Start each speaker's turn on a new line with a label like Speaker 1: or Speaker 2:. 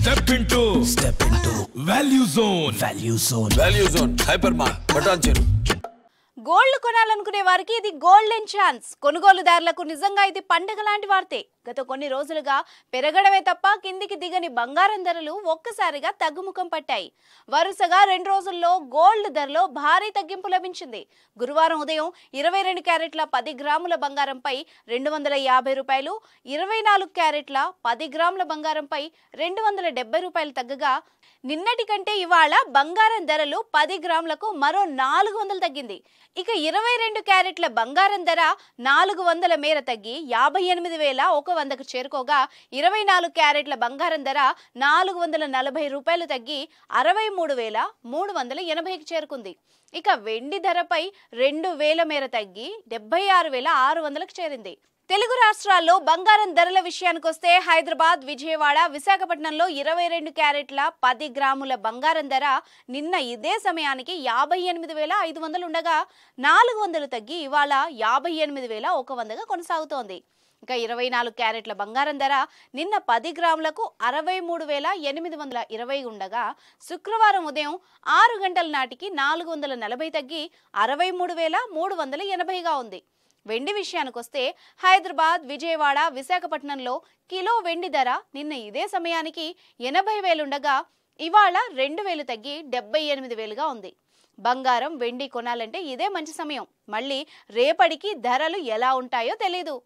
Speaker 1: Step into Step into Value Zone Value Zone Value Zone Hypermart Patancheru gold కొనాలనుకునే వారికి ఇది golden chance కొనుగోలుదారులకు నిజంగా ఇది పండగ లాంటి వార్తే గత కొన్ని రోజులుగా పెరగడమే తప్ప కిందికి దిగని బంగారం ధరలు ఒక్కసారిగా తగ్గుముఖం పట్టాయి వరుసగా రెండు రోజుల్లో గోల్డ్ ధరలో భారీ తగ్గింపు లభించింది గురువారం ఉదయం ఇరవై రెండు క్యారెట్ల పది గ్రాముల బంగారంపై రెండు వందల యాభై రూపాయలు ఇరవై నాలుగు క్యారెట్ల పది గ్రాముల బంగారంపై రెండు వందల డెబ్బై రూపాయలు తగ్గగా నిన్నటి కంటే ఇవాళ బంగారం ధరలు పది గ్రాములకు మరో నాలుగు వందలు తగ్గింది ఇక ఇరవై రెండు క్యారెట్ల బంగారం ధర నాలుగు వందల మేర తగ్గి యాభై ఎనిమిది వేల ఒక వందకు చేరుకోగా ఇరవై నాలుగు క్యారెట్ల బంగారం ధర నాలుగు వందల నలభై రూపాయలు తగ్గి అరవై మూడు వేల మూడు వందల ఎనభైకి చేరుకుంది ఇక వెండి ధరపై రెండు వేల మేర తగ్గి డెబ్బై ఆరు వేల ఆరు వందలకు చేరింది తెలుగు రాష్ట్రాల్లో బంగారం ధరల విషయానికొస్తే హైదరాబాద్ విజయవాడ విశాఖపట్నంలో ఇరవై రెండు క్యారెట్ల పది గ్రాముల బంగారం ధర నిన్న ఇదే సమయానికి యాభై ఎనిమిది వేల ఐదు వందలు ఉండగా నాలుగు వందలు తగ్గి ఇవాళ యాభై ఎనిమిది వేల ఒక వందగా కొనసాగుతోంది ఇంకా ఇరవై నాలుగు క్యారెట్ల బంగారం ధర నిన్న పది గ్రాములకు అరవై మూడు వేల ఎనిమిది వందల ఇరవై ఉండగా శుక్రవారం ఉదయం ఆరు గంటల నాటికి నాలుగు వందల నలభై తగ్గి అరవై మూడు వేల మూడు వందల ఎనభైగా ఉంది వెండి విషయానికొస్తే హైదరాబాద్ విజయవాడ విశాఖపట్నంలో కిలో వెండి ధర నిన్న ఇదే సమయానికి ఎనభై వేలుండగా ఇవాళ రెండు వేలు తగ్గి డెబ్బై ఎనిమిది వేలుగా ఉంది బంగారం వెండి కొనాలంటే ఇదే మంచి సమయం మళ్ళీ రేపటికి ధరలు ఎలా ఉంటాయో తెలీదు